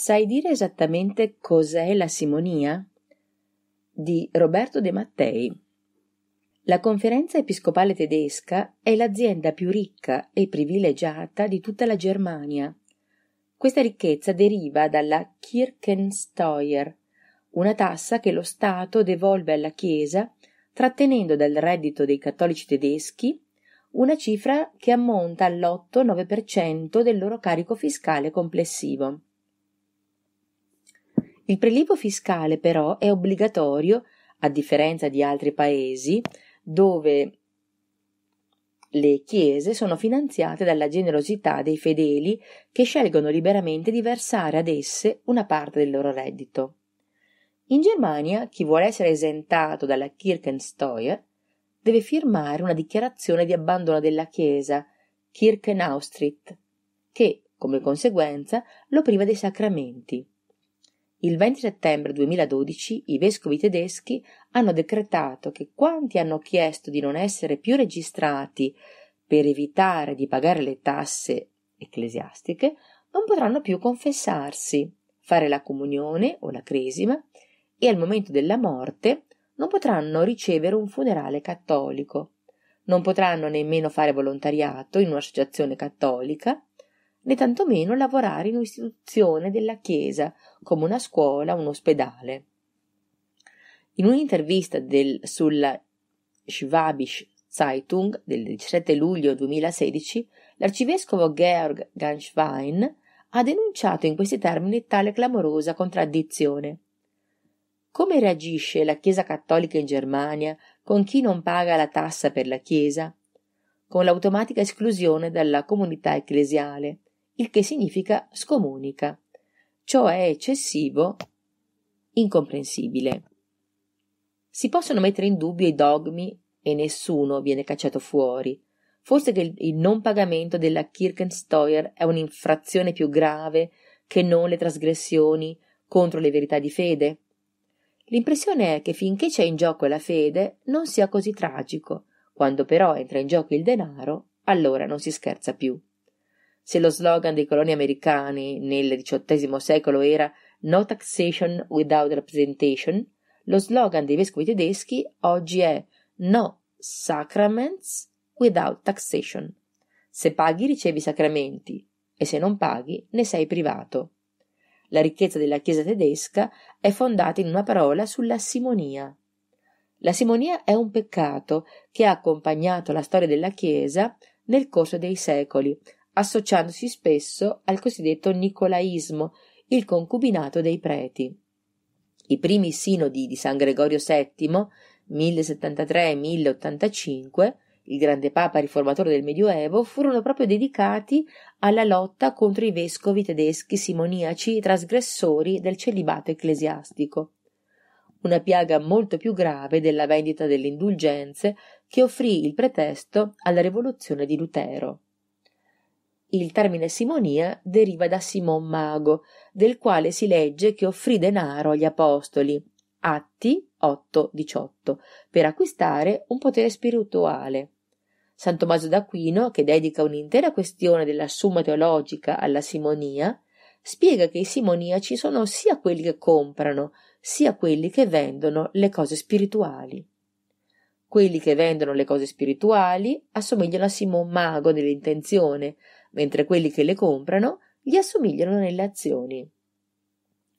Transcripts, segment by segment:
Sai dire esattamente cos'è la simonia? Di Roberto De Mattei. La conferenza episcopale tedesca è l'azienda più ricca e privilegiata di tutta la Germania. Questa ricchezza deriva dalla Kirchensteuer, una tassa che lo Stato devolve alla Chiesa trattenendo dal reddito dei cattolici tedeschi una cifra che ammonta all'8-9% del loro carico fiscale complessivo. Il prelievo fiscale però è obbligatorio, a differenza di altri paesi dove le chiese sono finanziate dalla generosità dei fedeli che scelgono liberamente di versare ad esse una parte del loro reddito. In Germania chi vuole essere esentato dalla Kirchensteuer deve firmare una dichiarazione di abbandono della Chiesa, Kirchenaustritt, che, come conseguenza, lo priva dei sacramenti. Il 20 settembre 2012 i vescovi tedeschi hanno decretato che quanti hanno chiesto di non essere più registrati per evitare di pagare le tasse ecclesiastiche non potranno più confessarsi, fare la comunione o la cresima e al momento della morte non potranno ricevere un funerale cattolico. Non potranno nemmeno fare volontariato in un'associazione cattolica né tantomeno lavorare in un'istituzione della Chiesa, come una scuola o un ospedale. In un'intervista del, sulla Schwabisch Zeitung del 17 luglio 2016, l'arcivescovo Georg Ganschwein ha denunciato in questi termini tale clamorosa contraddizione. Come reagisce la Chiesa cattolica in Germania con chi non paga la tassa per la Chiesa? Con l'automatica esclusione dalla comunità ecclesiale, il che significa scomunica. Ciò è eccessivo, incomprensibile. Si possono mettere in dubbio i dogmi e nessuno viene cacciato fuori. Forse che il non pagamento della Kirkensteuer è un'infrazione più grave che non le trasgressioni contro le verità di fede? L'impressione è che finché c'è in gioco la fede non sia così tragico, quando però entra in gioco il denaro, allora non si scherza più. Se lo slogan dei coloni americani nel XVIII secolo era No taxation without representation, lo slogan dei vescovi tedeschi oggi è No sacraments without taxation. Se paghi ricevi sacramenti e se non paghi ne sei privato. La ricchezza della Chiesa tedesca è fondata in una parola sulla simonia. La simonia è un peccato che ha accompagnato la storia della Chiesa nel corso dei secoli, associandosi spesso al cosiddetto nicolaismo, il concubinato dei preti. I primi sinodi di San Gregorio VII, 1073-1085, il grande papa riformatore del Medioevo, furono proprio dedicati alla lotta contro i vescovi tedeschi simoniaci trasgressori del celibato ecclesiastico. Una piaga molto più grave della vendita delle indulgenze che offrì il pretesto alla rivoluzione di Lutero. Il termine simonia deriva da Simon Mago, del quale si legge che offrì denaro agli apostoli, Atti 8:18, per acquistare un potere spirituale. San Tommaso d'Aquino, che dedica un'intera questione della Summa teologica alla simonia, spiega che i simoniaci sono sia quelli che comprano, sia quelli che vendono le cose spirituali. Quelli che vendono le cose spirituali assomigliano a Simon Mago nell'intenzione, mentre quelli che le comprano gli assomigliano nelle azioni.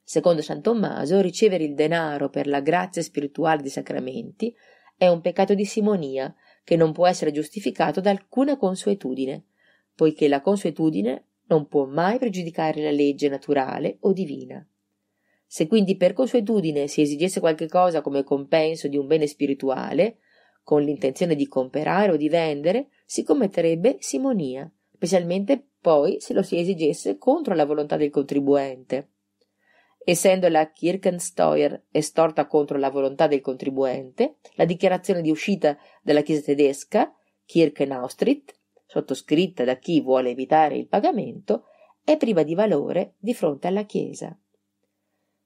Secondo San Tommaso, ricevere il denaro per la grazia spirituale dei sacramenti è un peccato di simonia che non può essere giustificato da alcuna consuetudine, poiché la consuetudine non può mai pregiudicare la legge naturale o divina. Se quindi per consuetudine si esigesse qualche cosa come compenso di un bene spirituale, con l'intenzione di comperare o di vendere, si commetterebbe simonia, specialmente poi se lo si esigesse contro la volontà del contribuente. Essendo la Kirchensteuer estorta contro la volontà del contribuente, la dichiarazione di uscita dalla Chiesa tedesca, Kirchenaustritt, sottoscritta da chi vuole evitare il pagamento, è priva di valore di fronte alla Chiesa.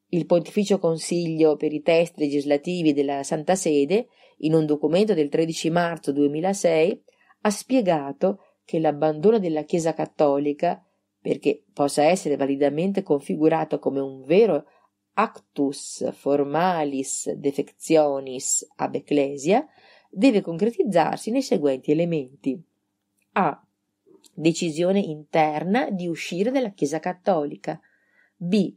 Il Pontificio Consiglio per i testi legislativi della Santa Sede, in un documento del 13 marzo 2006, ha spiegato che che l'abbandono della Chiesa cattolica, perché possa essere validamente configurato come un vero actus formalis defectionis ab ecclesia, deve concretizzarsi nei seguenti elementi. A. Decisione interna di uscire dalla Chiesa cattolica. B.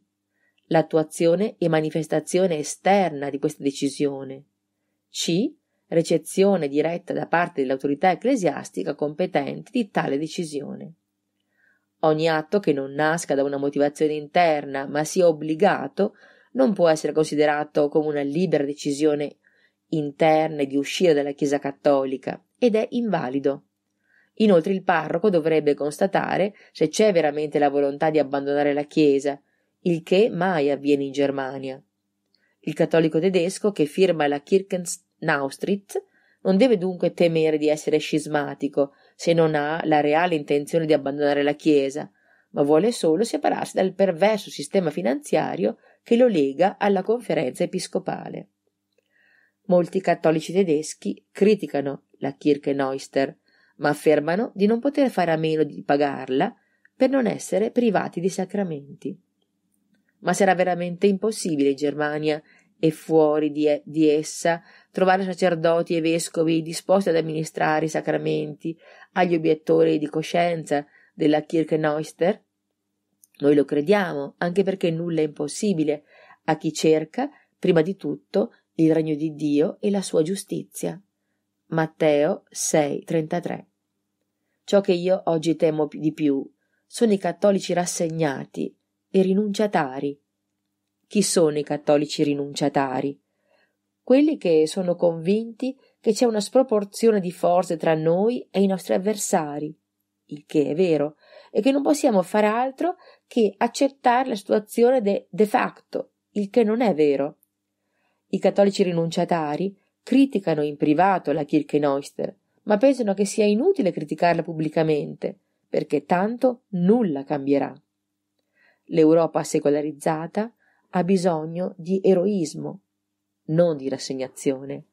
L'attuazione e manifestazione esterna di questa decisione. C recezione diretta da parte dell'autorità ecclesiastica competente di tale decisione. Ogni atto che non nasca da una motivazione interna, ma sia obbligato, non può essere considerato come una libera decisione interna di uscire dalla Chiesa cattolica ed è invalido. Inoltre il parroco dovrebbe constatare se c'è veramente la volontà di abbandonare la Chiesa, il che mai avviene in Germania. Il cattolico tedesco che firma la Kirchenstag Naustritz non deve dunque temere di essere scismatico se non ha la reale intenzione di abbandonare la Chiesa, ma vuole solo separarsi dal perverso sistema finanziario che lo lega alla conferenza episcopale. Molti cattolici tedeschi criticano la Kirche Neuster, ma affermano di non poter fare a meno di pagarla per non essere privati di sacramenti. Ma sarà veramente impossibile in Germania e fuori di, e- di essa trovare sacerdoti e vescovi disposti ad amministrare i sacramenti agli obiettori di coscienza della Kirchenoister? Noi lo crediamo, anche perché nulla è impossibile a chi cerca, prima di tutto, il regno di Dio e la sua giustizia. Matteo 6:33 Ciò che io oggi temo di più sono i cattolici rassegnati e rinunciatari. Chi sono i cattolici rinunciatari? quelli che sono convinti che c'è una sproporzione di forze tra noi e i nostri avversari, il che è vero, e che non possiamo far altro che accettare la situazione de, de facto, il che non è vero. I cattolici rinunciatari criticano in privato la Kirchenoister, ma pensano che sia inutile criticarla pubblicamente, perché tanto nulla cambierà. L'Europa secolarizzata ha bisogno di eroismo, non di rassegnazione.